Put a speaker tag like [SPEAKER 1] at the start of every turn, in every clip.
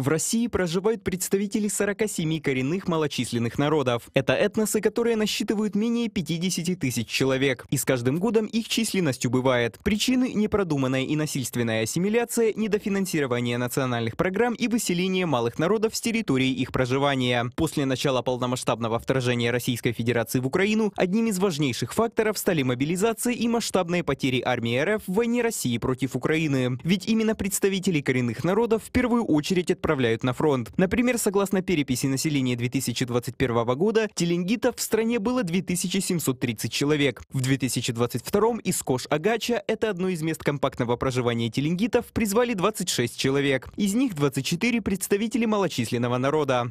[SPEAKER 1] В России проживают представители 47 коренных малочисленных народов. Это этносы, которые насчитывают менее 50 тысяч человек. И с каждым годом их численность убывает. Причины – непродуманная и насильственная ассимиляция, недофинансирование национальных программ и выселение малых народов с территории их проживания. После начала полномасштабного вторжения Российской Федерации в Украину одним из важнейших факторов стали мобилизация и масштабные потери армии РФ в войне России против Украины. Ведь именно представители коренных народов в первую очередь отправляют отправляют на фронт. Например, согласно переписи населения 2021 года, теленгитов в стране было 2730 человек. В 2022 из Кош-Агача, это одно из мест компактного проживания теленгитов, призвали 26 человек. Из них 24 представители малочисленного народа.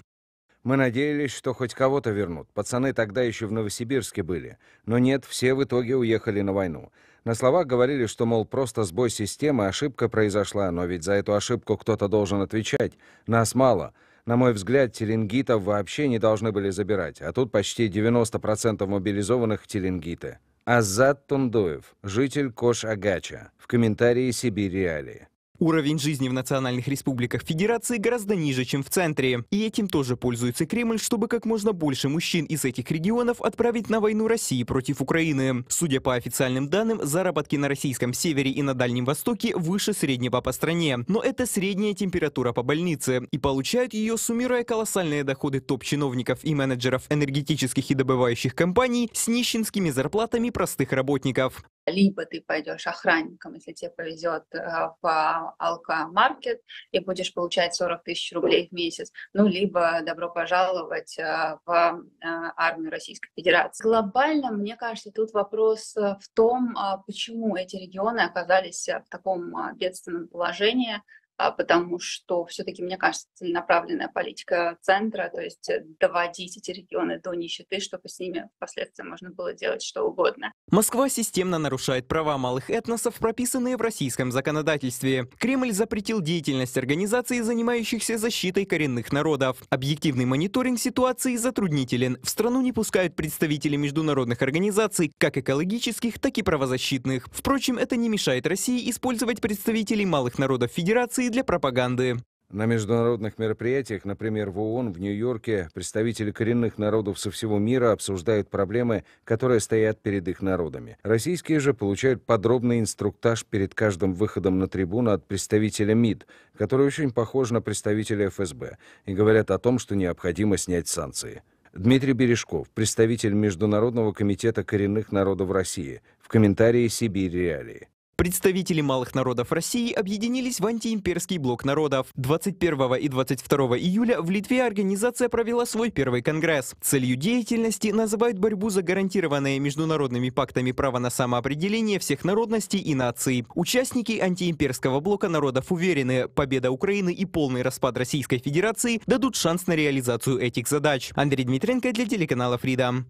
[SPEAKER 1] Мы надеялись, что хоть кого-то вернут. Пацаны
[SPEAKER 2] тогда еще в Новосибирске были. Но нет, все в итоге уехали на войну. На словах говорили, что, мол, просто сбой системы, ошибка произошла, но ведь за эту ошибку кто-то должен отвечать. Нас мало. На мой взгляд, теленгитов вообще не должны были забирать, а тут почти 90% мобилизованных теленгиты. Азат Тундуев, житель Кош-Агача,
[SPEAKER 1] в комментарии «Сибирь Реалии». Уровень жизни в национальных республиках Федерации гораздо ниже, чем в центре. И этим тоже пользуется Кремль, чтобы как можно больше мужчин из этих регионов отправить на войну России против Украины. Судя по официальным данным, заработки на российском севере и на Дальнем Востоке выше среднего по стране. Но это средняя температура по больнице. И получают ее, суммируя колоссальные доходы топ-чиновников и менеджеров энергетических и добывающих компаний с нищенскими зарплатами простых работников
[SPEAKER 3] либо ты пойдешь охранником, если тебе повезет в э, алкомаркет и будешь получать 40 тысяч рублей в месяц, ну, либо добро пожаловать э, в э, армию Российской Федерации. Глобально, мне кажется, тут вопрос в том, а, почему эти регионы оказались в таком а, бедственном положении, а, потому что все-таки, мне кажется, целенаправленная политика центра, то есть э, доводить эти регионы до нищеты, чтобы с ними впоследствии можно было делать что угодно.
[SPEAKER 1] Москва системно нарушает права малых этносов, прописанные в российском законодательстве. Кремль запретил деятельность организаций, занимающихся защитой коренных народов. Объективный мониторинг ситуации затруднителен. В страну не пускают представители международных организаций, как экологических, так и правозащитных. Впрочем, это не мешает России использовать представителей малых народов Федерации для пропаганды. На
[SPEAKER 2] международных мероприятиях, например, в ООН в Нью-Йорке, представители коренных народов со всего мира обсуждают проблемы, которые стоят перед их народами. Российские же получают подробный инструктаж перед каждым выходом на трибуну от представителя МИД, который очень похож на представителя ФСБ, и говорят о том, что необходимо снять санкции. Дмитрий Бережков, представитель Международного комитета коренных народов России, в комментарии «Сибирь. Реалии».
[SPEAKER 1] Представители малых народов России объединились в антиимперский блок народов. 21 и 22 июля в Литве организация провела свой первый конгресс. Целью деятельности называют борьбу за гарантированное международными пактами право на самоопределение всех народностей и наций. Участники антиимперского блока народов уверены, победа Украины и полный распад Российской Федерации дадут шанс на реализацию этих задач. Андрей Дмитренко для телеканала Freedom.